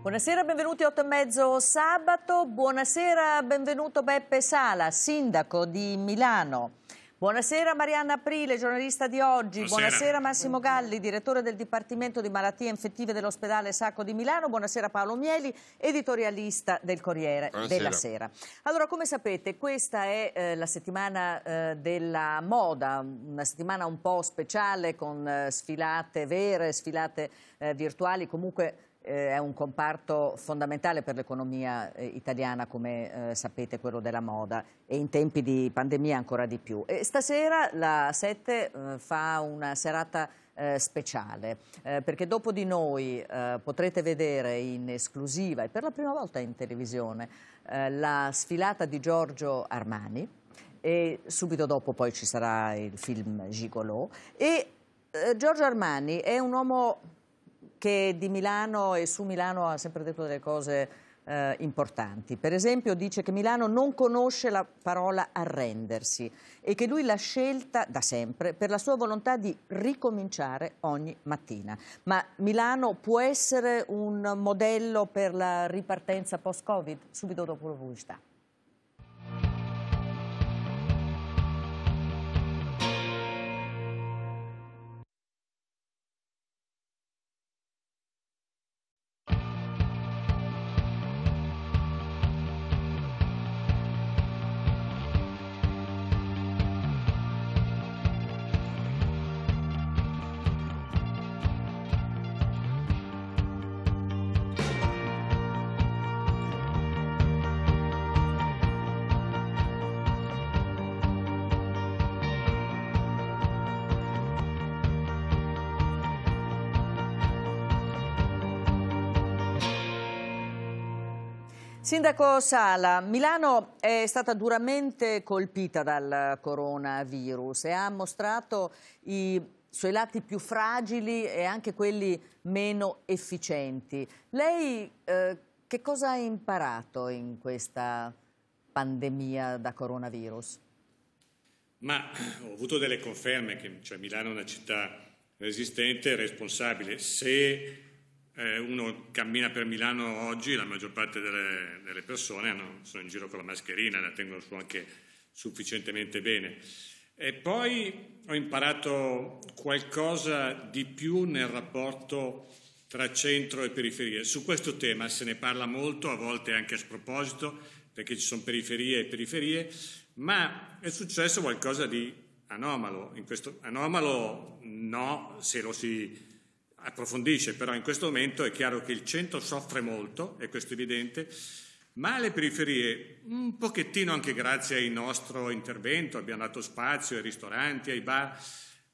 Buonasera, benvenuti 8 e mezzo sabato. Buonasera, benvenuto Beppe Sala, sindaco di Milano. Buonasera Marianna Aprile, giornalista di oggi. Buonasera. Buonasera, Massimo Galli, direttore del Dipartimento di Malattie Infettive dell'Ospedale Sacco di Milano. Buonasera Paolo Mieli, editorialista del Corriere Buonasera. della Sera. Allora, come sapete, questa è eh, la settimana eh, della moda, una settimana un po' speciale con eh, sfilate vere, sfilate eh, virtuali, comunque eh, è un comparto fondamentale per l'economia eh, italiana, come eh, sapete, quello della moda, e in tempi di pandemia ancora di più. E stasera la 7 eh, fa una serata eh, speciale, eh, perché dopo di noi potrete vedere in esclusiva e per la prima volta in televisione la sfilata di Giorgio Armani e subito dopo poi ci sarà il film Gigolò e Giorgio Armani è un uomo che di Milano e su Milano ha sempre detto delle cose eh, importanti. Per esempio dice che Milano non conosce la parola arrendersi e che lui l'ha scelta da sempre per la sua volontà di ricominciare ogni mattina. Ma Milano può essere un modello per la ripartenza post-Covid? Subito dopo lo pubblicità. Sindaco Sala, Milano è stata duramente colpita dal coronavirus e ha mostrato i suoi lati più fragili e anche quelli meno efficienti. Lei eh, che cosa ha imparato in questa pandemia da coronavirus? Ma eh, ho avuto delle conferme che cioè, Milano è una città resistente e responsabile. Se eh, uno cammina per Milano oggi, la maggior parte delle, delle persone hanno, sono in giro con la mascherina, la tengono su anche sufficientemente bene. E poi ho imparato qualcosa di più nel rapporto tra centro e periferie. Su questo tema se ne parla molto, a volte anche a sproposito, perché ci sono periferie e periferie, ma è successo qualcosa di anomalo. In questo, anomalo no, se lo si approfondisce, però in questo momento è chiaro che il centro soffre molto, e questo è evidente, ma le periferie, un pochettino anche grazie al nostro intervento, abbiamo dato spazio ai ristoranti, ai bar,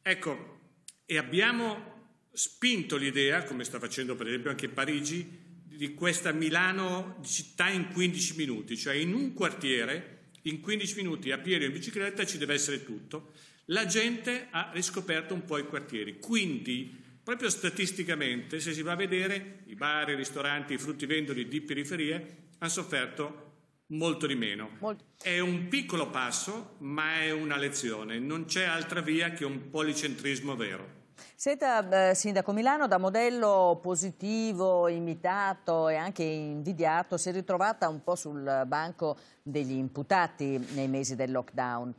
ecco, e abbiamo spinto l'idea, come sta facendo per esempio anche Parigi, di questa Milano città in 15 minuti, cioè in un quartiere, in 15 minuti a piedi o in bicicletta ci deve essere tutto. La gente ha riscoperto un po' i quartieri, quindi Proprio statisticamente, se si va a vedere, i bar, i ristoranti, i fruttivendoli di periferia hanno sofferto molto di meno. Molto. È un piccolo passo, ma è una lezione. Non c'è altra via che un policentrismo vero. Senta, eh, Sindaco, Milano da modello positivo, imitato e anche invidiato si è ritrovata un po' sul banco degli imputati nei mesi del lockdown.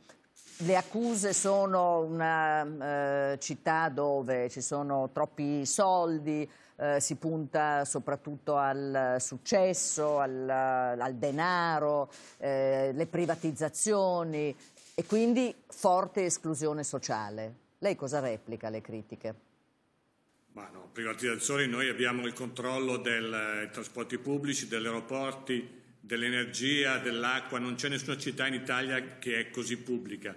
Le accuse sono una eh, città dove ci sono troppi soldi, eh, si punta soprattutto al successo, al, al denaro, eh, le privatizzazioni e quindi forte esclusione sociale. Lei cosa replica alle critiche? Ma no, privatizzazioni, noi abbiamo il controllo del, dei eh, trasporti pubblici, degli aeroporti, dell'energia, dell'acqua, non c'è nessuna città in Italia che è così pubblica.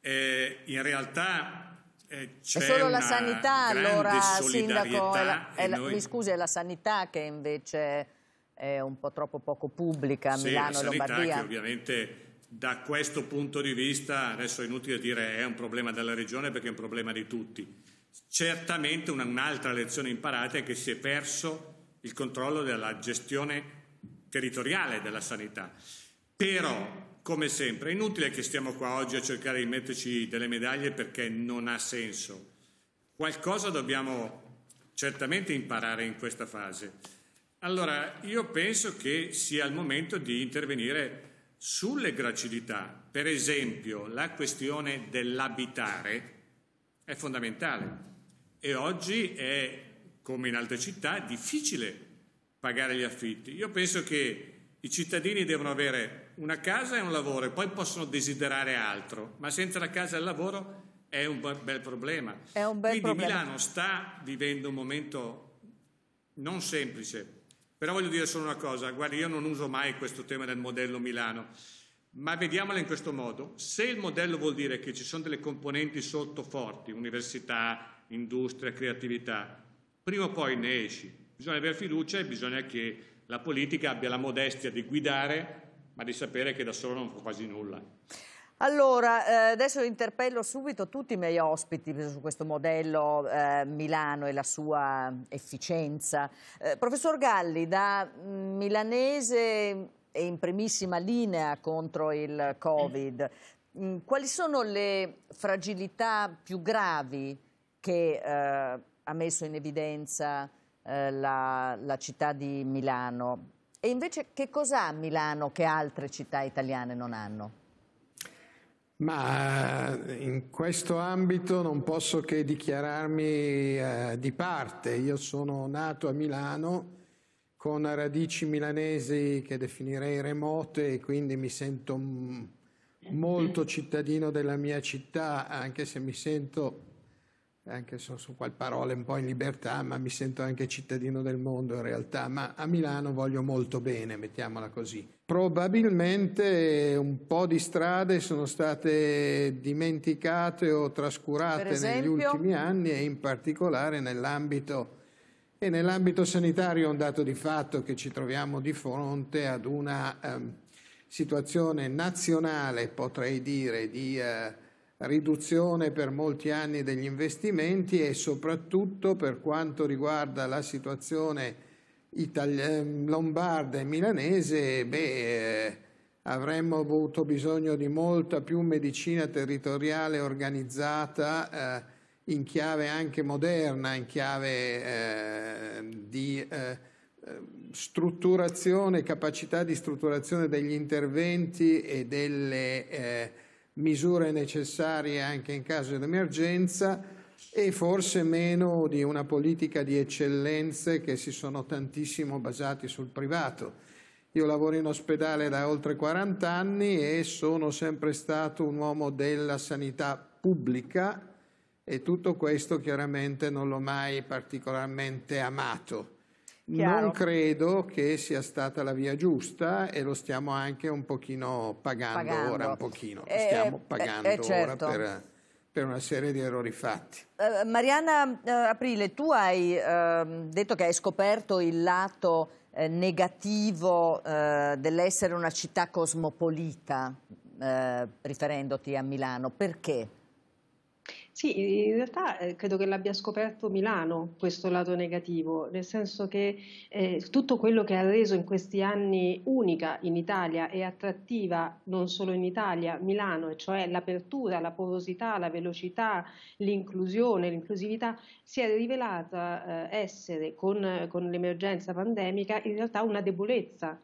Eh, in realtà eh, c'è è solo la sanità allora, Sindaco, è la, è la, noi... mi scusi, è la sanità che invece è un po' troppo poco pubblica a sì, Milano e Lombardia. Che ovviamente da questo punto di vista, adesso è inutile dire è un problema della regione perché è un problema di tutti. Certamente un'altra lezione imparata è che si è perso il controllo della gestione territoriale della sanità. Però, come sempre, è inutile che stiamo qua oggi a cercare di metterci delle medaglie perché non ha senso. Qualcosa dobbiamo certamente imparare in questa fase. Allora, io penso che sia il momento di intervenire sulle gracilità. Per esempio, la questione dell'abitare è fondamentale e oggi è, come in altre città, difficile pagare gli affitti. Io penso che i cittadini devono avere una casa e un lavoro e poi possono desiderare altro, ma senza la casa e il lavoro è un bel problema. Un bel Quindi problema. Milano sta vivendo un momento non semplice. Però voglio dire solo una cosa, guardi io non uso mai questo tema del modello Milano, ma vediamolo in questo modo. Se il modello vuol dire che ci sono delle componenti sottoforti, università, industria, creatività, prima o poi ne esci, Bisogna avere fiducia e bisogna che la politica abbia la modestia di guidare, ma di sapere che da solo non fa quasi nulla. Allora, eh, adesso interpello subito tutti i miei ospiti su questo modello eh, Milano e la sua efficienza. Eh, professor Galli, da milanese e in primissima linea contro il Covid, mm, quali sono le fragilità più gravi che ha messo in evidenza eh, la, la città di Milano. E invece che cosa ha Milano che altre città italiane non hanno? Ma eh, in questo ambito non posso che dichiararmi eh, di parte. Io sono nato a Milano con radici milanesi che definirei remote e quindi mi sento molto mm-hmm. cittadino della mia città, anche se mi sento anche se su qual parola un po' in libertà, ma mi sento anche cittadino del mondo in realtà, ma a Milano voglio molto bene, mettiamola così. Probabilmente un po' di strade sono state dimenticate o trascurate esempio... negli ultimi anni e in particolare nell'ambito, e nell'ambito sanitario è un dato di fatto che ci troviamo di fronte ad una eh, situazione nazionale, potrei dire, di... Eh, riduzione per molti anni degli investimenti e soprattutto per quanto riguarda la situazione ehm, lombarda e milanese, beh, eh, avremmo avuto bisogno di molta più medicina territoriale organizzata eh, in chiave anche moderna, in chiave eh, di eh, strutturazione, capacità di strutturazione degli interventi e delle eh, misure necessarie anche in caso di emergenza e forse meno di una politica di eccellenze che si sono tantissimo basati sul privato. Io lavoro in ospedale da oltre 40 anni e sono sempre stato un uomo della sanità pubblica e tutto questo chiaramente non l'ho mai particolarmente amato. Chiaro. Non credo che sia stata la via giusta e lo stiamo anche un pochino pagando, pagando. ora, un pochino, lo eh, stiamo eh, pagando eh, certo. ora per, per, una serie di errori fatti. Eh, Mariana eh, Aprile, tu hai ehm, detto che hai scoperto il lato negativo dell'essere una città cosmopolita, riferendoti a Milano, perché? Sì, in realtà eh, credo che l'abbia scoperto Milano questo lato negativo, nel senso che eh, tutto quello che ha reso in questi anni unica in Italia e attrattiva non solo in Italia, Milano, e cioè l'apertura, la porosità, la velocità, l'inclusione, l'inclusività, si è rivelata eh, essere con, con l'emergenza pandemica in realtà una debolezza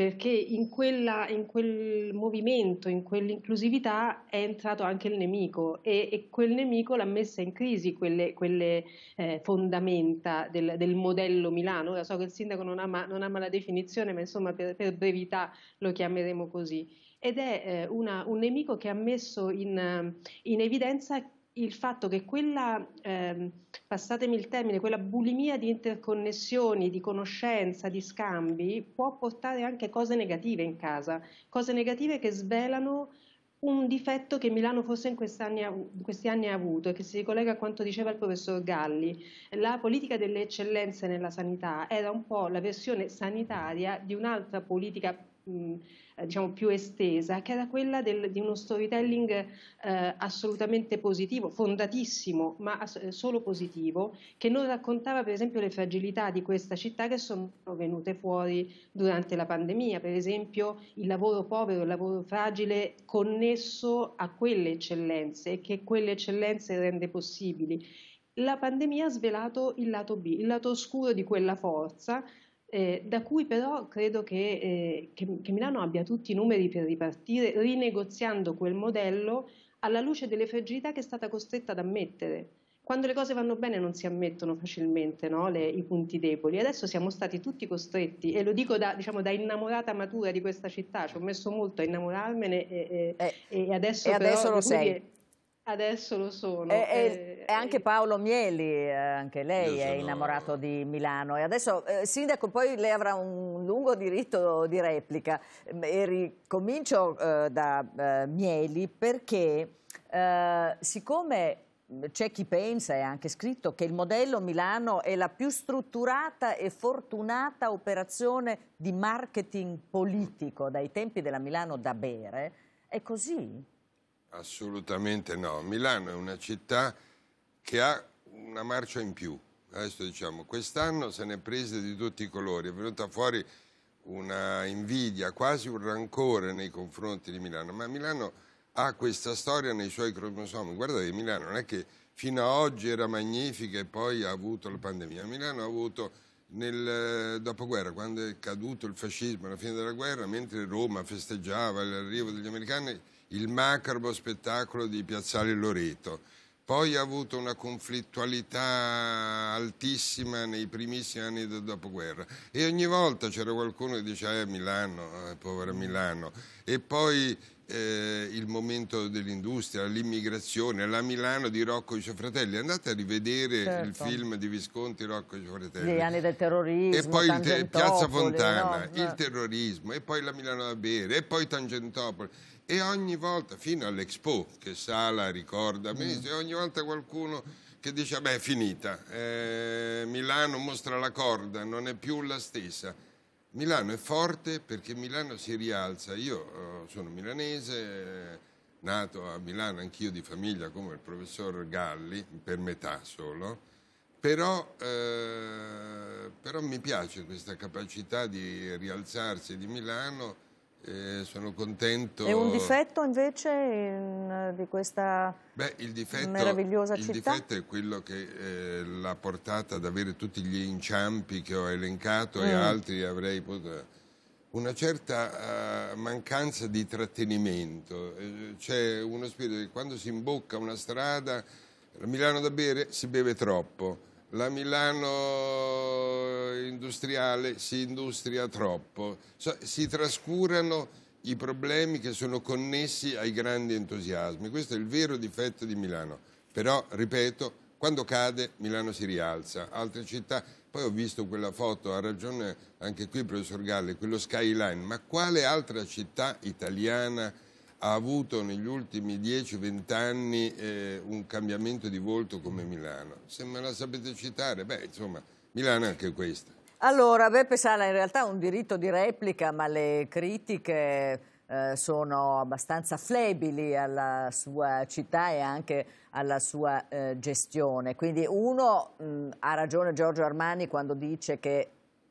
perché in, quella, in, quel movimento, in quell'inclusività è entrato anche il nemico e, e quel nemico l'ha messa in crisi, quelle, quelle eh, fondamenta del, del, modello Milano. Ora so che il sindaco non ama, non ama la definizione, ma insomma per, per, brevità lo chiameremo così. Ed è eh, una, un nemico che ha messo in, in evidenza il fatto che quella, eh, passatemi il termine, quella bulimia di interconnessioni, di conoscenza, di scambi, può portare anche cose negative in casa, cose negative che svelano un difetto che Milano forse in questi anni, in questi anni ha avuto e che si ricollega a quanto diceva il professor Galli. La politica delle eccellenze nella sanità era un po' la versione sanitaria di un'altra politica eh, diciamo più estesa, che era quella del, di uno storytelling eh, assolutamente positivo, fondatissimo, ma ass- eh, solo positivo, che non raccontava per esempio le fragilità di questa città che sono venute fuori durante la pandemia, per esempio il lavoro povero, il lavoro fragile connesso a quelle eccellenze e che quelle eccellenze rende possibili la pandemia ha svelato il lato B, il lato oscuro di quella forza eh, da cui però credo che, eh, che, che, Milano abbia tutti i numeri per ripartire, rinegoziando quel modello alla luce delle fragilità che è stata costretta ad ammettere. Quando le cose vanno bene non si ammettono facilmente no? le, i punti deboli. Adesso siamo stati tutti costretti, e lo dico da, diciamo, da innamorata matura di questa città, ci ho messo molto a innamorarmene e, e, eh, e adesso, e adesso però, lo sei. È, Adesso lo sono. E, e, eh, e, anche eh. Paolo Mieli, eh, anche lei sono... è innamorato di Milano. E adesso, eh, Sindaco, poi lei avrà un lungo diritto di replica. Mm, e ricomincio eh, da eh, Mieli perché siccome mm, c'è chi pensa, e ha anche scritto, che il modello Milano è la più strutturata e fortunata operazione di marketing politico dai tempi della Milano da bere, è così? Assolutamente no. Milano è una città che ha una marcia in più. Adesso diciamo, quest'anno se ne è prese di tutti i colori, è venuta fuori una invidia, quasi un rancore nei confronti di Milano, ma Milano ha questa storia nei suoi cromosomi. Guardate, Milano non è che fino a oggi era magnifica e poi ha avuto la pandemia. Milano ha avuto nel eh, dopoguerra, quando è caduto il fascismo alla fine della guerra, mentre Roma festeggiava l'arrivo degli americani, il macabro spettacolo di Piazzale Loreto. Poi ha avuto una conflittualità altissima nei primissimi anni del dopoguerra e ogni volta c'era qualcuno che diceva eh, Milano, eh, povera Milano. E poi eh, il momento dell'industria, l'immigrazione, la Milano di Rocco e i suoi fratelli. Andate a rivedere certo. il film di Visconti Rocco e i suoi fratelli. Gli anni del terrorismo. E poi Piazza Fontana, no? il terrorismo, e poi la Milano da bere, e poi Tangentopoli e ogni volta, fino all'Expo, che Sala ricorda benissimo, mm. ogni volta qualcuno che dice, ah, beh è finita, eh, Milano mostra la corda, non è più la stessa. Milano è forte perché Milano si rialza, io eh, sono milanese, eh, nato a Milano anch'io di famiglia come il professor Galli, per metà solo, però, eh, però mi piace questa capacità di rialzarsi di Milano eh, sono contento. E un difetto invece in, eh, di questa Beh, difetto, meravigliosa il città? Il difetto è quello che eh, l'ha portata ad avere tutti gli inciampi che ho elencato mm. e altri avrei potuto... Una certa uh, mancanza di trattenimento, eh, c'è uno spirito che quando si imbocca una strada, Milano da bere si beve troppo, la Milano industriale si industria troppo, si trascurano i problemi che sono connessi ai grandi entusiasmi. Questo è il vero difetto di Milano. Però, ripeto, quando cade Milano si rialza, altre città... Poi ho visto quella foto, ha ragione anche qui il professor Galli, quello skyline, ma quale altra città italiana ha avuto negli ultimi 10-20 anni eh, un cambiamento di volto come Milano? Se me la sapete citare, beh, insomma, Milano è anche questa. Allora, Beppe Sala in realtà ha un diritto di replica, ma le critiche eh, sono abbastanza flebili alla sua città e anche alla sua eh, gestione. Quindi uno mh, ha ragione Giorgio Armani quando dice che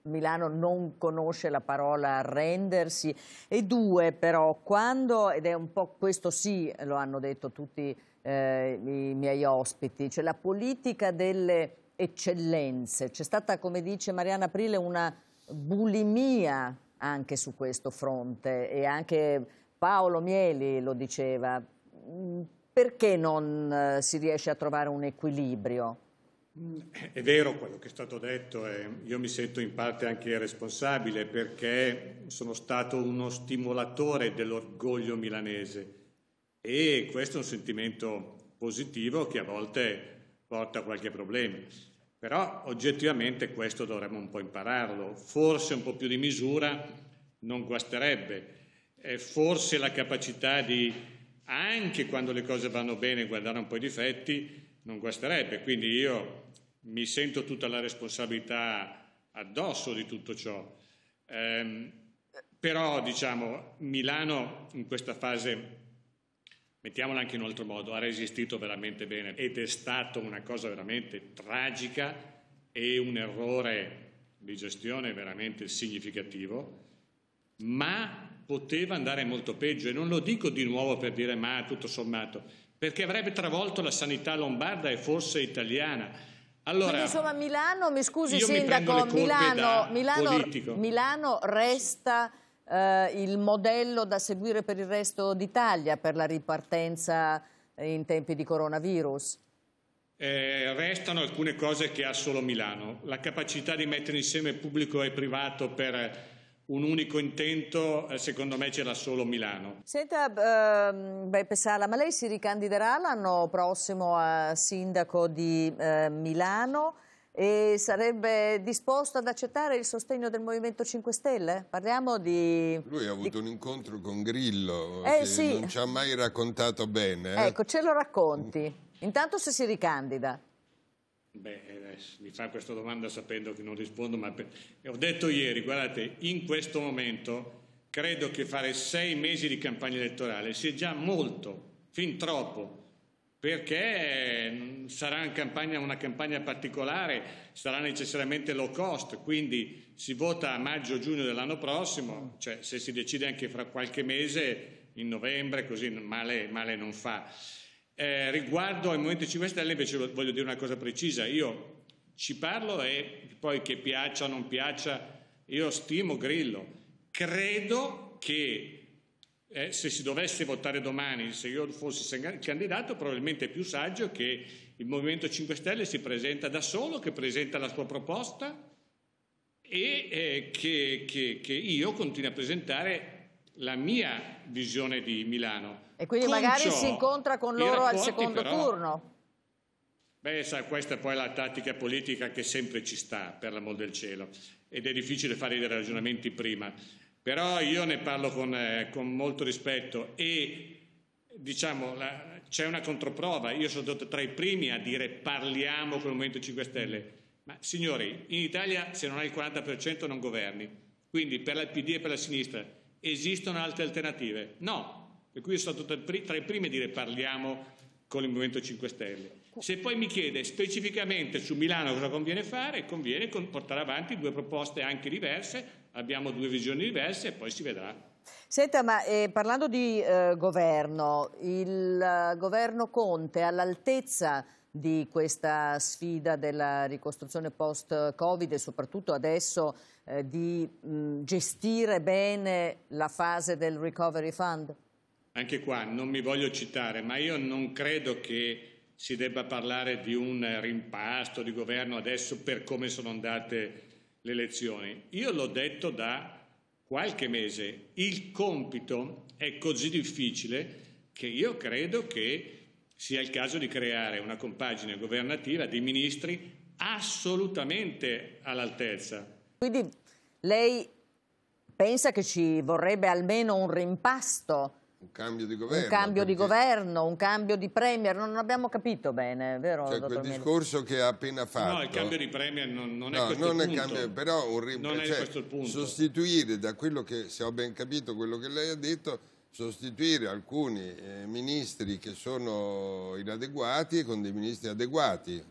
Milano non conosce la parola arrendersi e due però quando, ed è un po' questo sì lo hanno detto tutti eh, i miei ospiti, cioè la politica delle eccellenze, c'è stata come dice Mariana Aprile una bulimia anche su questo fronte e anche Paolo Mieli lo diceva, mm, perché non eh, si riesce a trovare un equilibrio? È vero quello che è stato detto e io mi sento in parte anche responsabile perché sono stato uno stimolatore dell'orgoglio milanese e questo è un sentimento positivo che a volte porta qualche problema. Però oggettivamente questo dovremmo un po' impararlo, forse un po' più di misura non guasterebbe, e forse la capacità di, anche quando le cose vanno bene, guardare un po' i difetti non guasterebbe. Quindi io mi sento tutta la responsabilità addosso di tutto ciò. Eh, però diciamo Milano in questa fase, mettiamola anche in un altro modo, ha resistito veramente bene ed è stata una cosa veramente tragica e un errore di gestione veramente significativo, ma poteva andare molto peggio e non lo dico di nuovo per dire ma tutto sommato, perché avrebbe travolto la sanità lombarda e forse italiana allora, Quindi insomma Milano, mi scusi Sindaco, mi Milano, Milano, Milano, resta eh, il modello da seguire per il resto d'Italia per la ripartenza in tempi di coronavirus? Eh, restano alcune cose che ha solo Milano, la capacità di mettere insieme pubblico e privato per un unico intento, eh, secondo me c'era solo Milano. Senta, ehm, eh, Beppe Sala, ma lei si ricandiderà l'anno prossimo a sindaco di eh, Milano e sarebbe disposto ad accettare il sostegno del Movimento 5 Stelle? Parliamo di... Lui ha avuto di... un incontro con Grillo eh, che sì. non ci ha mai raccontato bene. Eh. Ecco, ce lo racconti. Intanto se si ricandida. Beh, eh, mi fa questa domanda sapendo che non rispondo, ma per... ho detto ieri, guardate, in questo momento credo che fare sei mesi di campagna elettorale sia già molto, fin troppo, perché eh, sarà una campagna, una campagna particolare, sarà necessariamente low cost, quindi si vota a maggio-giugno dell'anno prossimo, cioè se si decide anche fra qualche mese, in novembre, così male, male non fa. Eh, riguardo al Movimento 5 Stelle invece voglio dire una cosa precisa, io ci parlo e poi che piaccia o non piaccia, io stimo Grillo, credo che eh, se si dovesse votare domani, se io fossi candidato, probabilmente è più saggio che il Movimento 5 Stelle si presenta da solo, che presenta la sua proposta e eh, che, che, che io continui a presentare la mia visione di Milano e quindi con magari ciò, si incontra con loro al secondo però, turno. Beh, sa, questa poi la tattica politica che sempre ci sta, per l'amor del cielo, ed è difficile fare dei ragionamenti prima. Però io ne parlo con, eh, con molto rispetto e diciamo, la, c'è una controprova. Io sono stato tra i primi a dire parliamo con il Movimento 5 Stelle. Ma signori, in Italia se non hai il 40% non governi. Quindi per la PD e per la sinistra esistono altre alternative? No, per cui è stato tra i primi a dire parliamo con il Movimento 5 Stelle. Se poi mi chiede specificamente su Milano cosa conviene fare, conviene portare avanti due proposte anche diverse, abbiamo due visioni diverse e poi si vedrà. Senta, ma eh, parlando di eh, governo, il eh, governo Conte è all'altezza di questa sfida della ricostruzione post-Covid e soprattutto adesso eh, di mh, gestire bene la fase del Recovery Fund? anche qua non mi voglio citare, ma io non credo che si debba parlare di un rimpasto di governo adesso per come sono andate le elezioni. Io l'ho detto da qualche mese, il compito è così difficile che io credo che sia il caso di creare una compagine governativa di ministri assolutamente all'altezza. Quindi lei pensa che ci vorrebbe almeno un rimpasto un cambio di governo. Un cambio di governo, un cambio di premier, non abbiamo capito bene, vero? Cioè quel discorso che ha appena fatto. No, il cambio di premier non, non è no, questo non il punto. Cambio, però un rim... non cioè, il punto. sostituire da quello che, se ho ben capito quello che lei ha detto, sostituire alcuni eh, ministri che sono inadeguati con dei ministri adeguati.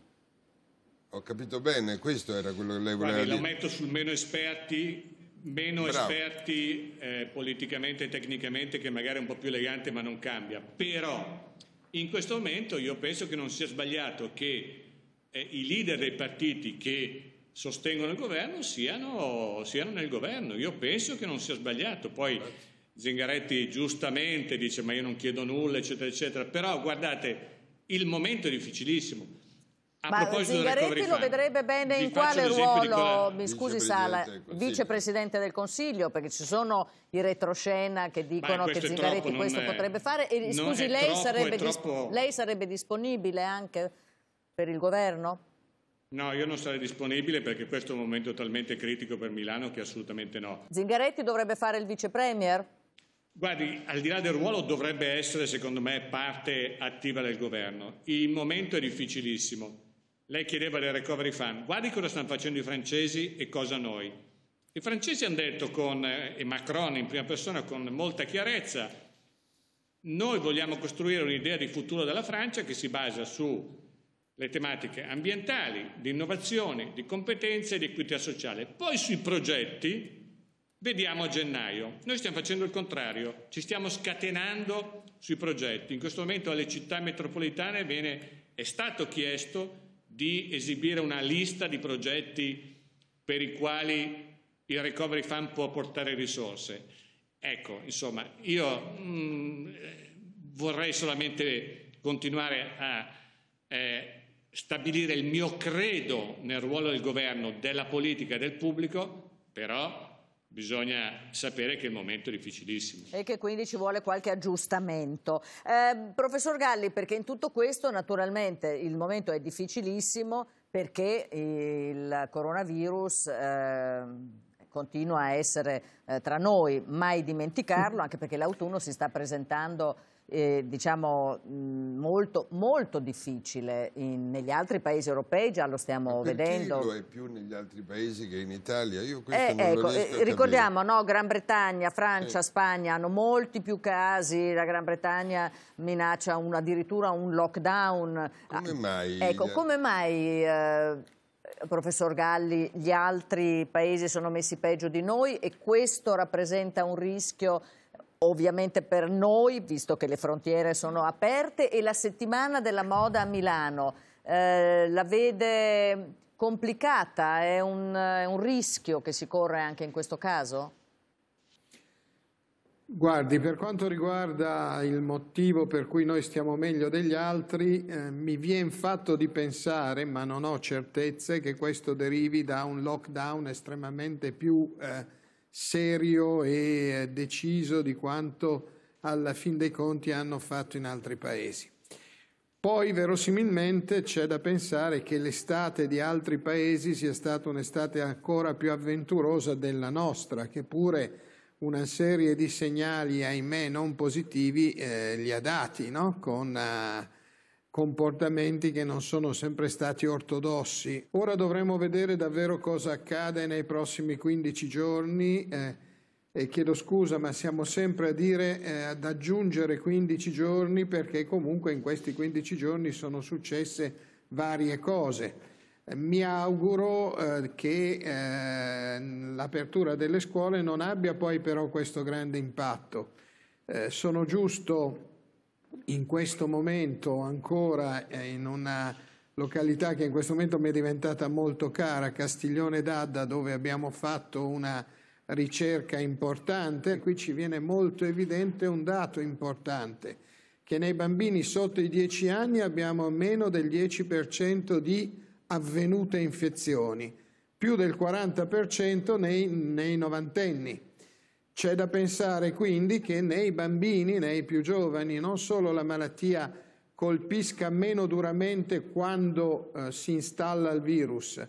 Ho capito bene, questo era quello che lei voleva Guardi, dire. Lo metto sul meno esperti meno Bravo. esperti eh, politicamente e tecnicamente che magari è un po' più elegante ma non cambia. Però in questo momento io penso che non sia sbagliato che eh, i leader dei partiti che sostengono il governo siano, siano, nel governo. Io penso che non sia sbagliato. Poi Zingaretti giustamente dice ma io non chiedo nulla eccetera eccetera. Però guardate il momento è difficilissimo. A Ma Zingaretti lo vedrebbe bene in quale ruolo, quella... mi scusi Sala, vicepresidente del Consiglio, perché ci sono i retroscena che dicono Beh, che Zingaretti questo è... potrebbe fare. E, scusi, lei, troppo, sarebbe troppo... lei sarebbe disponibile anche per il governo? No, io non sarei disponibile perché questo è un momento talmente critico per Milano che assolutamente no. Zingaretti dovrebbe fare il vicepremier? Guardi, al di là del ruolo dovrebbe essere, secondo me, parte attiva del governo. Il momento è difficilissimo. Lei chiedeva del recovery fund. Guardi cosa stanno facendo i francesi e cosa noi. I francesi hanno detto, con, eh, e Macron in prima persona, con molta chiarezza, noi vogliamo costruire un'idea di futuro della Francia che si basa sulle tematiche ambientali, di innovazione, di competenze e di equità sociale. Poi sui progetti Vediamo a gennaio. Noi stiamo facendo il contrario, ci stiamo scatenando sui progetti. In questo momento alle città metropolitane viene, è stato chiesto di esibire una lista di progetti per i quali il recovery fund può portare risorse. Ecco, insomma, io mh, mm, vorrei solamente continuare a eh, stabilire il mio credo nel ruolo del governo, della politica e del pubblico, però Bisogna sapere che il momento è difficilissimo. E che quindi ci vuole qualche aggiustamento. Eh, professor Galli, perché in tutto questo naturalmente il momento è difficilissimo perché il coronavirus... Eh continua a essere eh, tra noi, mai dimenticarlo, anche perché l'autunno si sta presentando eh, diciamo, mm, molto, molto difficile in, negli altri paesi europei, già lo stiamo vedendo. lo è più negli altri paesi che in Italia? Io eh, ecco, eh, ricordiamo, no, Gran Bretagna, Francia, eh. Spagna hanno molti più casi, la Gran Bretagna minaccia un, addirittura un lockdown. Come ah, mai? Ecco, come mai eh, professor Galli, gli altri paesi sono messi peggio di noi e questo rappresenta un rischio ovviamente per noi, visto che le frontiere sono aperte, e la settimana della moda a Milano eh, la vede complicata, è un, è un rischio che si corre anche in questo caso? Guardi, per quanto riguarda il motivo per cui noi stiamo meglio degli altri, eh, mi viene fatto di pensare, ma non ho certezze, che questo derivi da un lockdown estremamente più eh, serio e eh, deciso di quanto alla fin dei conti hanno fatto in altri paesi. Poi verosimilmente c'è da pensare che l'estate di altri paesi sia stata un'estate ancora più avventurosa della nostra, che pure una serie di segnali, ahimè, non positivi, eh, li ha dati, no? con eh, comportamenti che non sono sempre stati ortodossi. Ora dovremo vedere davvero cosa accade nei prossimi 15 giorni. Eh, e chiedo scusa, ma siamo sempre a dire eh, ad aggiungere 15 giorni perché comunque in questi 15 giorni sono successe varie cose. Eh, mi auguro eh, che eh, l'apertura delle scuole non abbia poi però questo grande impatto. Eh, sono giusto in questo momento ancora eh, in una località che in questo momento mi è diventata molto cara, Castiglione d'Adda, dove abbiamo fatto una ricerca importante. Qui ci viene molto evidente un dato importante, che nei bambini sotto i 10 anni abbiamo meno del 10% di avvenute infezioni, più del 40% nei, nei novantenni. C'è da pensare quindi che nei bambini, nei più giovani, non solo la malattia colpisca meno duramente quando eh, si installa il virus,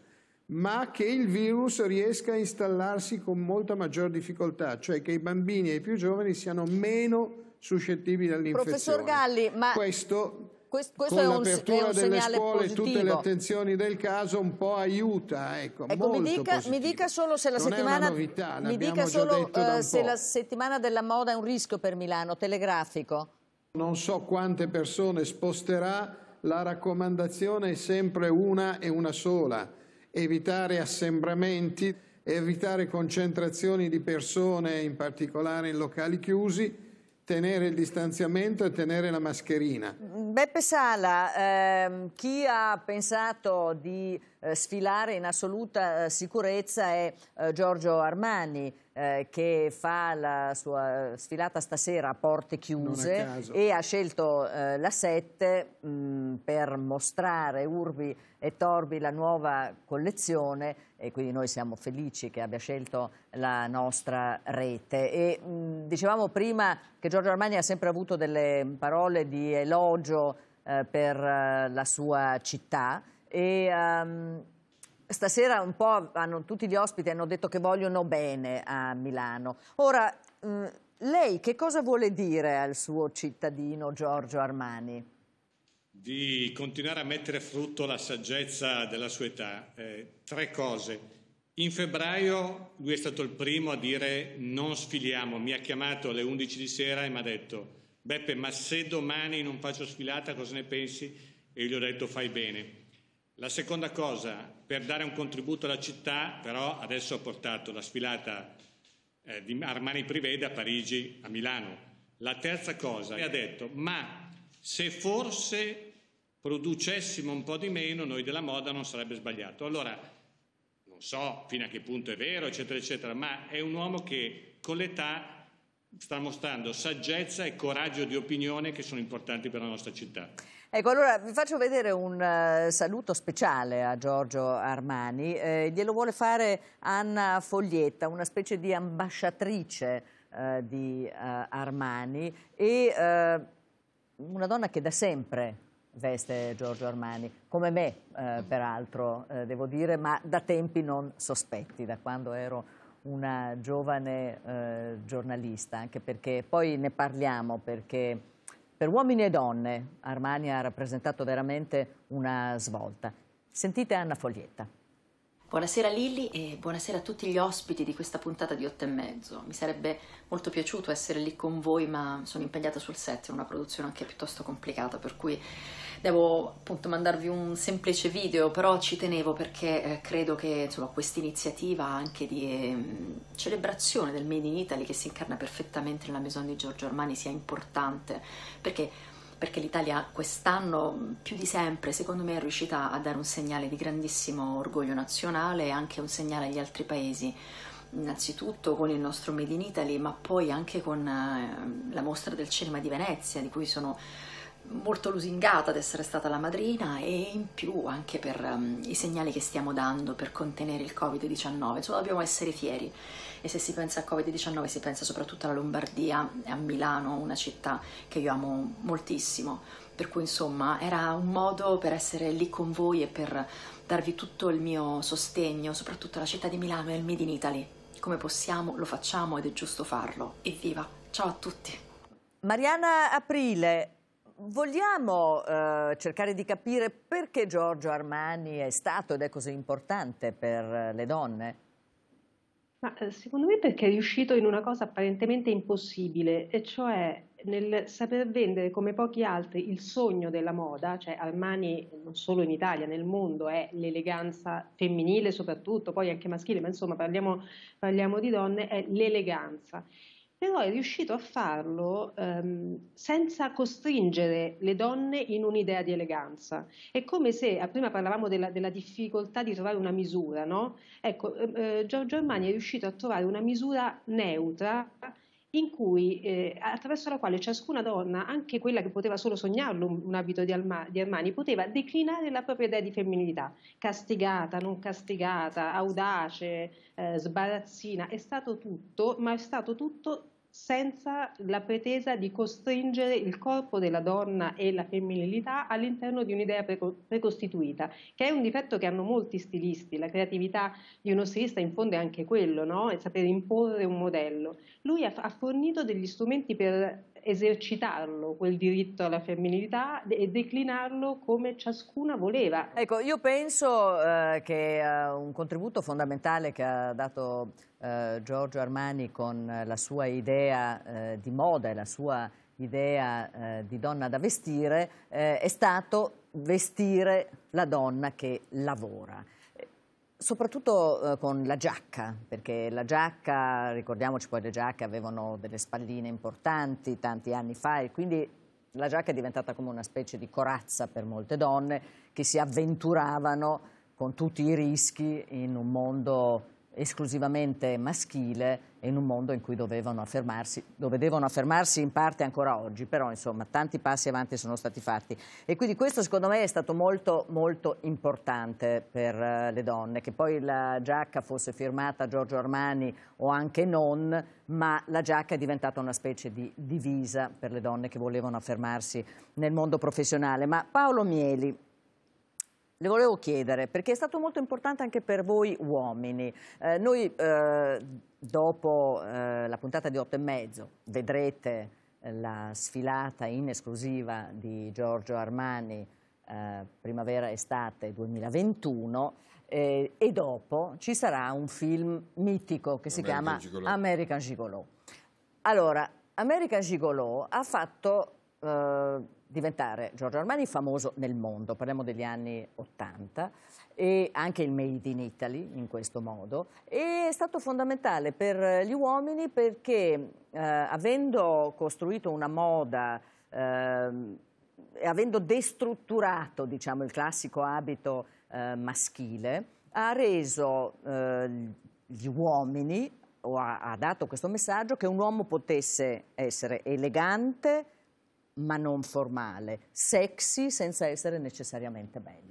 ma che il virus riesca a installarsi con molta maggior difficoltà, cioè che i bambini e i più giovani siano meno suscettibili all'infezione. Professor Galli, ma... Questo questo, questo con è un, l'apertura è un delle scuole positivo. tutte le attenzioni del caso un po' aiuta. Ecco, ecco mi, dica, mi, dica, solo, se la, settimana, novità, solo, uh, se la settimana della moda è un rischio per Milano, telegrafico. Non so quante persone sposterà, la raccomandazione è sempre una e una sola, evitare assembramenti, evitare concentrazioni di persone, in particolare in locali chiusi, tenere il distanziamento e tenere la mascherina. Beppe Sala, ehm, chi ha pensato di eh, sfilare in assoluta eh, sicurezza è eh, Giorgio Armani. Eh, che fa la sua sfilata stasera a porte chiuse a e ha scelto eh, la 7 mm, per mostrare Urbi e Torbi la nuova collezione e quindi noi siamo felici che abbia scelto la nostra rete. E, mh, mm, dicevamo prima che Giorgio Armani ha sempre avuto delle parole di elogio eh, per eh, la sua città e um, Stasera un po' hanno, tutti gli ospiti hanno detto che vogliono bene a Milano. Ora, mh, mm, lei che cosa vuole dire al suo cittadino Giorgio Armani? Di continuare a mettere frutto la saggezza della sua età. Eh, tre cose. In febbraio lui è stato il primo a dire non sfiliamo. Mi ha chiamato alle 11 di sera e mi ha detto Beppe, ma se domani non faccio sfilata cosa ne pensi? E gli ho detto fai bene la seconda cosa, per dare un contributo alla città, però adesso ho portato la sfilata eh, di Armani Privé da Parigi a Milano. La terza cosa, ha detto, ma se forse producessimo un po' di meno, noi della moda non sarebbe sbagliato. Allora, non so fino a che punto è vero, eccetera, eccetera, ma è un uomo che con l'età sta mostrando saggezza e coraggio di opinione che sono importanti per la nostra città. Ecco, allora vi faccio vedere un uh, saluto speciale a Giorgio Armani. Eh, glielo vuole fare Anna Foglietta, una specie di ambasciatrice uh, di uh, Armani e una donna che da sempre veste Giorgio Armani, come me eh, peraltro, eh, devo dire, ma da tempi non sospetti, da quando ero una giovane eh, giornalista, anche perché poi ne parliamo, perché per uomini e donne Armani ha rappresentato veramente una svolta. Sentite Anna Foglietta. Buonasera Lilli e buonasera a tutti gli ospiti di questa puntata di 8 e mezzo. Mi sarebbe molto piaciuto essere lì con voi, ma sono impegnata sul set è una produzione anche piuttosto complicata, per cui devo appunto mandarvi un semplice video, però ci tenevo perché eh, credo che questa iniziativa anche di ehm, celebrazione del Made in Italy che si incarna perfettamente nella Maison di Giorgio Armani sia importante, perché perché l'Italia quest'anno più di sempre secondo me è riuscita a dare un segnale di grandissimo orgoglio nazionale e anche un segnale agli altri paesi innanzitutto con il nostro Made in Italy ma poi anche con eh, la mostra del cinema di Venezia di cui sono molto lusingata ad essere stata la madrina e in più anche per um, i segnali che stiamo dando per contenere il Covid-19, insomma dobbiamo essere fieri e se si pensa a Covid-19 si pensa soprattutto alla Lombardia e a Milano, una città che io amo moltissimo, per cui insomma era un modo per essere lì con voi e per darvi tutto il mio sostegno, soprattutto alla città di Milano e al Made in Italy. Come possiamo lo facciamo ed è giusto farlo. Evviva! Ciao a tutti! Mariana Aprile vogliamo eh, cercare di capire perché Giorgio Armani è stato ed è così importante per eh, le donne? Ma, eh, secondo me perché è riuscito in una cosa apparentemente impossibile, e cioè nel saper vendere come pochi altri il sogno della moda, cioè Armani non solo in Italia, nel mondo è l'eleganza femminile soprattutto, poi anche maschile, ma insomma parliamo, parliamo di donne, è l'eleganza però è riuscito a farlo ehm, senza costringere le donne in un'idea di eleganza. È come se, prima parlavamo della, della difficoltà di trovare una misura, no? Ecco, eh, Giorgio Armani è riuscito a trovare una misura neutra in cui, eh, attraverso la quale ciascuna donna, anche quella che poteva solo sognarlo un, un abito di, Alma, di, Armani, poteva declinare la propria idea di femminilità, castigata, non castigata, audace, eh, sbarazzina, è stato tutto, ma è stato tutto senza la pretesa di costringere il corpo della donna e la femminilità all'interno di un'idea precostituita, che è un difetto che hanno molti stilisti, la creatività di uno stilista in fondo è anche quello, no? è saper imporre un modello. Lui ha fornito degli strumenti per esercitarlo, quel diritto alla femminilità e declinarlo come ciascuna voleva. Ecco, io penso eh, che eh, un contributo fondamentale che ha dato eh, Giorgio Armani con la sua idea eh, di moda e la sua idea eh, di donna da vestire eh, è stato vestire la donna che lavora. Soprattutto eh, con la giacca, perché la giacca, ricordiamoci poi le giacche avevano delle spalline importanti tanti anni fa e quindi la giacca è diventata come una specie di corazza per molte donne che si avventuravano con tutti i rischi in un mondo esclusivamente maschile in un mondo in cui dovevano affermarsi, dove devono affermarsi in parte ancora oggi, però insomma tanti passi avanti sono stati fatti e quindi questo secondo me è stato molto molto importante per eh, le donne, che poi la giacca fosse firmata Giorgio Armani o anche non, ma la giacca è diventata una specie di divisa per le donne che volevano affermarsi nel mondo professionale. Ma Paolo Mieli, le volevo chiedere, perché è stato molto importante anche per voi uomini. Eh, noi eh, dopo eh, la puntata di 8 e mezzo vedrete eh, la sfilata in esclusiva di Giorgio Armani eh, primavera-estate 2021 eh, e dopo ci sarà un film mitico che si American chiama Gigolo. American Gigolo. Allora, American Gigolo ha fatto diventare Giorgio Armani famoso nel mondo, parliamo degli anni 80 e anche il Made in Italy in questo modo e è stato fondamentale per gli uomini perché eh, avendo costruito una moda eh, avendo destrutturato diciamo, il classico abito eh, maschile ha reso eh, gli uomini o ha, ha dato questo messaggio che un uomo potesse essere elegante ma non formale, sexy senza essere necessariamente bello.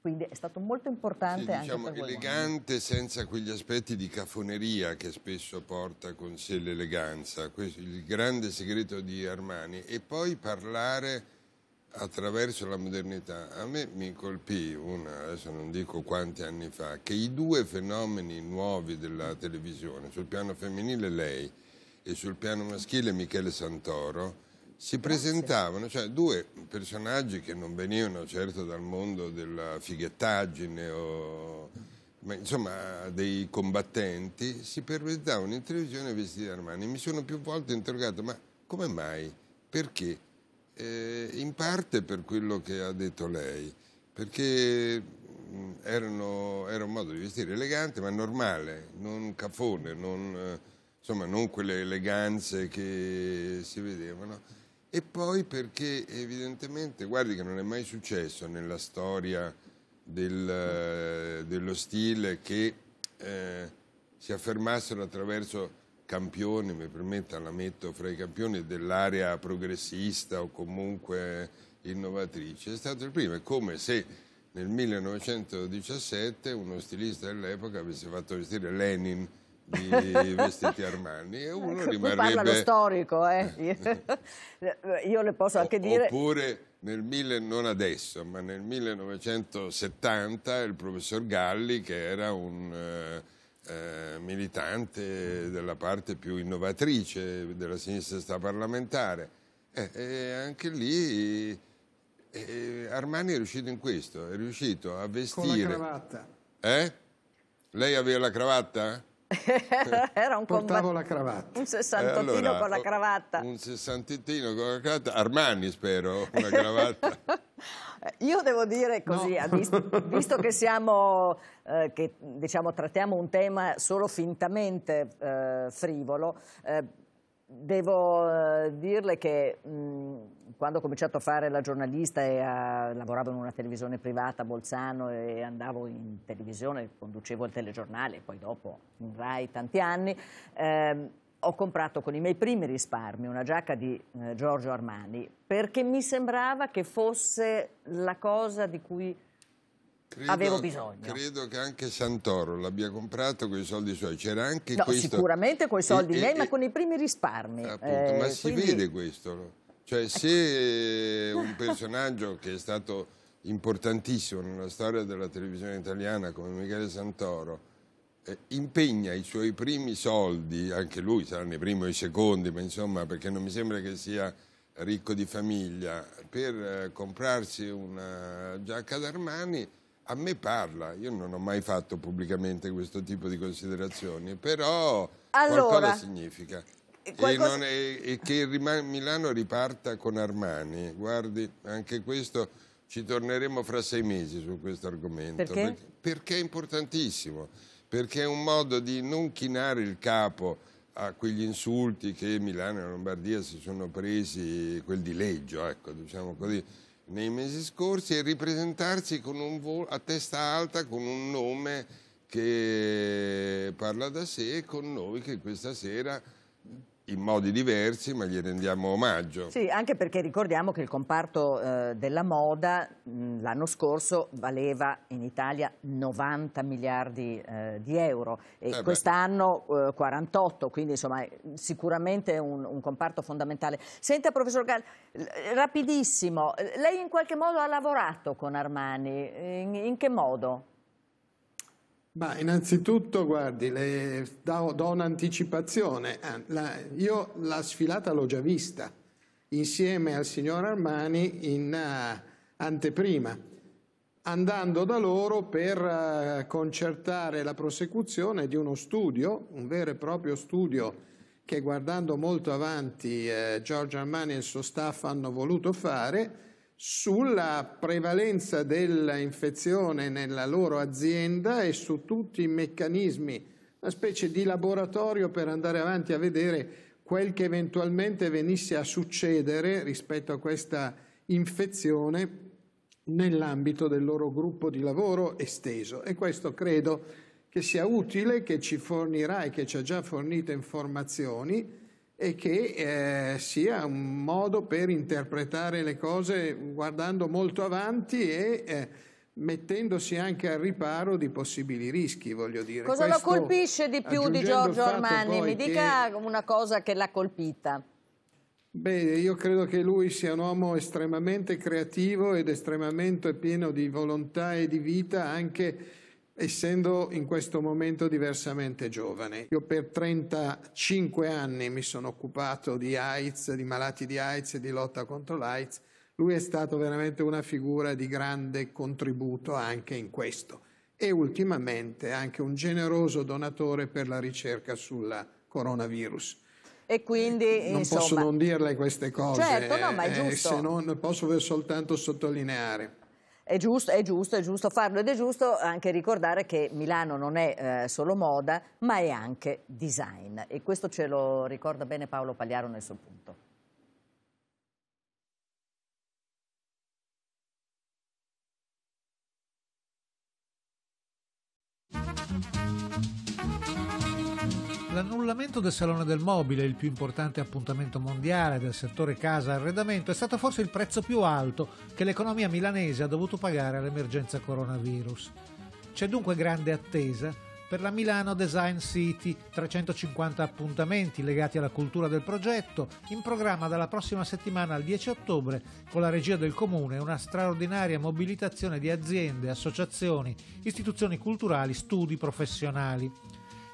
Quindi è stato molto importante sì, diciamo anche diciamo elegante voi. senza quegli aspetti di cafoneria che spesso porta con sé l'eleganza, questo il grande segreto di Armani e poi parlare attraverso la modernità. A me mi colpì una, adesso non dico quanti anni fa, che i due fenomeni nuovi della televisione, sul piano femminile lei e sul piano maschile Michele Santoro, si presentavano cioè, due personaggi che non venivano certo dal mondo della fighettaggine o, ma insomma dei combattenti, si presentavano in televisione vestiti da Armani. Mi sono più volte interrogato, ma come mai? Perché? Eh, in parte per quello che ha detto lei, perché mm, erano, era un modo di vestire elegante ma normale, non cafone, non, eh, insomma non quelle eleganze che si vedevano e poi perché evidentemente, guardi che non è mai successo nella storia del, dello stile che eh, si affermassero attraverso campioni, mi permetta, la metto fra i campioni dell'area progressista o comunque innovatrice, è stato il primo, è come se nel 1917 uno stilista dell'epoca avesse fatto vestire Lenin di vestiti Armani e uno ecco, rimarrebbe... parla lo storico, eh. io le posso anche o, dire... Oppure nel mille, non adesso, ma nel 1970 il professor Galli, che era un... Eh, eh, militante della parte più innovatrice della sinistra parlamentare, eh, eh, anche lì eh, Armani è riuscito in questo è riuscito a vestire con la cravatta eh? lei aveva la cravatta? Eh, era un Portavo la cravatta. Un sessantottino eh, allora, con la oh, cravatta. Un sessantottino con la cravatta. Armani, spero, una cravatta. Io devo dire così, no. Eh, visto, visto, che siamo, eh, che diciamo trattiamo un tema solo fintamente eh, frivolo, eh, Devo eh, dirle che mh, quando ho cominciato a fare la giornalista e a, lavoravo in una televisione privata a Bolzano e andavo in televisione, conducevo il telegiornale, poi dopo in Rai tanti anni, ehm, ho comprato con i miei primi risparmi una giacca di eh, Giorgio Armani perché mi sembrava che fosse la cosa di cui Credo, avevo bisogno. Credo che anche Santoro l'abbia comprato con i soldi suoi. C'era anche no, questo... sicuramente con i soldi e, miei, ma con i primi risparmi. Appunto, eh, ma si vede questo. Cioè, ecco. se un personaggio che è stato importantissimo nella storia della televisione italiana come Michele Santoro eh, impegna i suoi primi soldi, anche lui saranno i primi o i secondi, ma insomma, perché non mi sembra che sia ricco di famiglia, per eh, comprarsi una giacca d'Armani a me parla, io non ho mai fatto pubblicamente questo tipo di considerazioni, però allora, eh, qualcosa significa. Qualcosa... E, non, e, e che Milano riparta con Armani, guardi, anche questo ci torneremo fra sei mesi su questo argomento. Perché? Perché, perché è importantissimo, perché è un modo di non chinare il capo a quegli insulti che Milano e Lombardia si sono presi, quel dileggio, ecco, diciamo così nei mesi scorsi e ripresentarsi a testa alta con un nome che parla da sé e con noi che questa sera in modi diversi, ma gli rendiamo omaggio. Sì, anche perché ricordiamo che il comparto eh, della moda l'anno scorso valeva in Italia 90 miliardi eh, di euro e eh quest'anno eh, 48, quindi insomma sicuramente un, un comparto fondamentale. Senta professor Gall, rapidissimo, lei in qualche modo ha lavorato con Armani, in, in che modo? Ma innanzitutto, guardi, le do, do un'anticipazione. Eh, io la sfilata l'ho già vista insieme al signor Armani in uh, anteprima, andando da loro per uh, concertare la prosecuzione di uno studio, un vero e proprio studio che guardando molto avanti eh, Giorgio Armani e il suo staff hanno voluto fare, sulla prevalenza dell'infezione nella loro azienda e su tutti i meccanismi, una specie di laboratorio per andare avanti a vedere quel che eventualmente venisse a succedere rispetto a questa infezione nell'ambito del loro gruppo di lavoro esteso e questo credo che sia utile, che ci fornirà e che ci ha già fornito informazioni e che eh, sia un modo per interpretare le cose guardando molto avanti e eh, mettendosi anche al riparo di possibili rischi, voglio dire. Cosa Questo, lo colpisce di più di Giorgio Armani? Mi dica che... una cosa che l'ha colpita. Beh, io credo che lui sia un uomo estremamente creativo ed estremamente pieno di volontà e di vita anche essendo in questo momento diversamente giovane. Io per 35 anni mi sono occupato di AIDS, di malati di AIDS e di lotta contro l'AIDS. Lui è stato veramente una figura di grande contributo anche in questo e ultimamente anche un generoso donatore per la ricerca sul coronavirus. E quindi, eh, non insomma... posso non dirle queste cose, certo, no, ma è eh, giusto. se non posso soltanto sottolineare è giusto, è giusto, è giusto farlo ed è giusto anche ricordare che Milano non è eh, solo moda, ma è anche design e questo ce lo ricorda bene Paolo Pagliaro nel suo punto. L'annullamento del Salone del Mobile, il più importante appuntamento mondiale del settore casa arredamento, è stato forse il prezzo più alto che l'economia milanese ha dovuto pagare all'emergenza coronavirus. C'è dunque grande attesa per la Milano Design City, 350 appuntamenti legati alla cultura del progetto, in programma dalla prossima settimana al 10 ottobre con la regia del Comune e una straordinaria mobilitazione di aziende, associazioni, istituzioni culturali, studi professionali.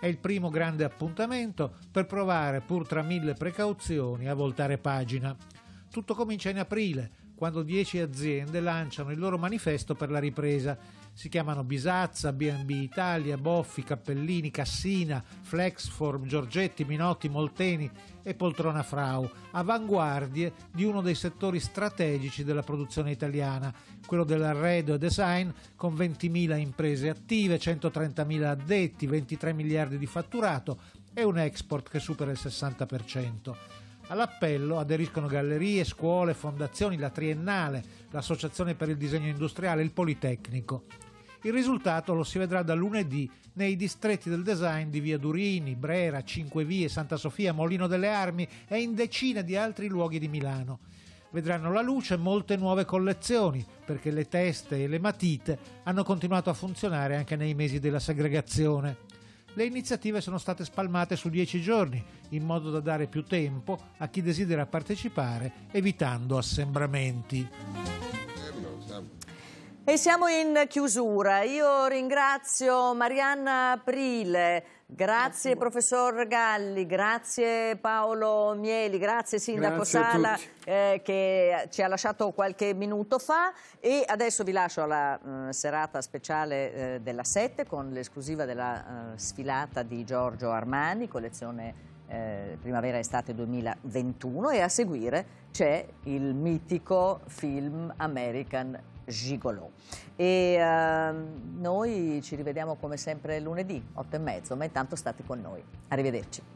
È il primo grande appuntamento per provare, pur tra mille precauzioni, a voltare pagina. Tutto comincia in aprile, quando 10 aziende lanciano il loro manifesto per la ripresa si chiamano Bisazza, BB Italia, Boffi, Cappellini, Cassina, Flexform, Giorgetti, Minotti, Molteni e Poltrona Frau, avanguardie di uno dei settori strategici della produzione italiana, quello dell'arredo e design, con 20.000 imprese attive, 130.000 addetti, 23 miliardi di fatturato e un export che supera il 60%. All'appello aderiscono gallerie, scuole, fondazioni, la Triennale, l'Associazione per il Disegno Industriale, il Politecnico. Il risultato lo si vedrà da lunedì nei distretti del design di Via Durini, Brera, Cinque Vie, Santa Sofia, Molino delle Armi e in decine di altri luoghi di Milano. Vedranno la luce molte nuove collezioni, perché le teste e le matite hanno continuato a funzionare anche nei mesi della segregazione le iniziative sono state spalmate su dieci giorni, in modo da dare più tempo a chi desidera partecipare, evitando assembramenti. E siamo in chiusura. Io ringrazio Marianna Aprile, grazie, grazie. professor Galli, grazie Paolo Mieli, grazie Sindaco grazie Sala eh, che ci ha lasciato qualche minuto fa e adesso vi lascio alla eh, serata speciale eh, della 7 con l'esclusiva della eh, sfilata di Giorgio Armani, collezione eh, primavera-estate 2021 e a seguire c'è il mitico film American Gigolo. E uh, noi ci rivediamo come sempre lunedì, 8 e mezzo, ma intanto state con noi. Arrivederci.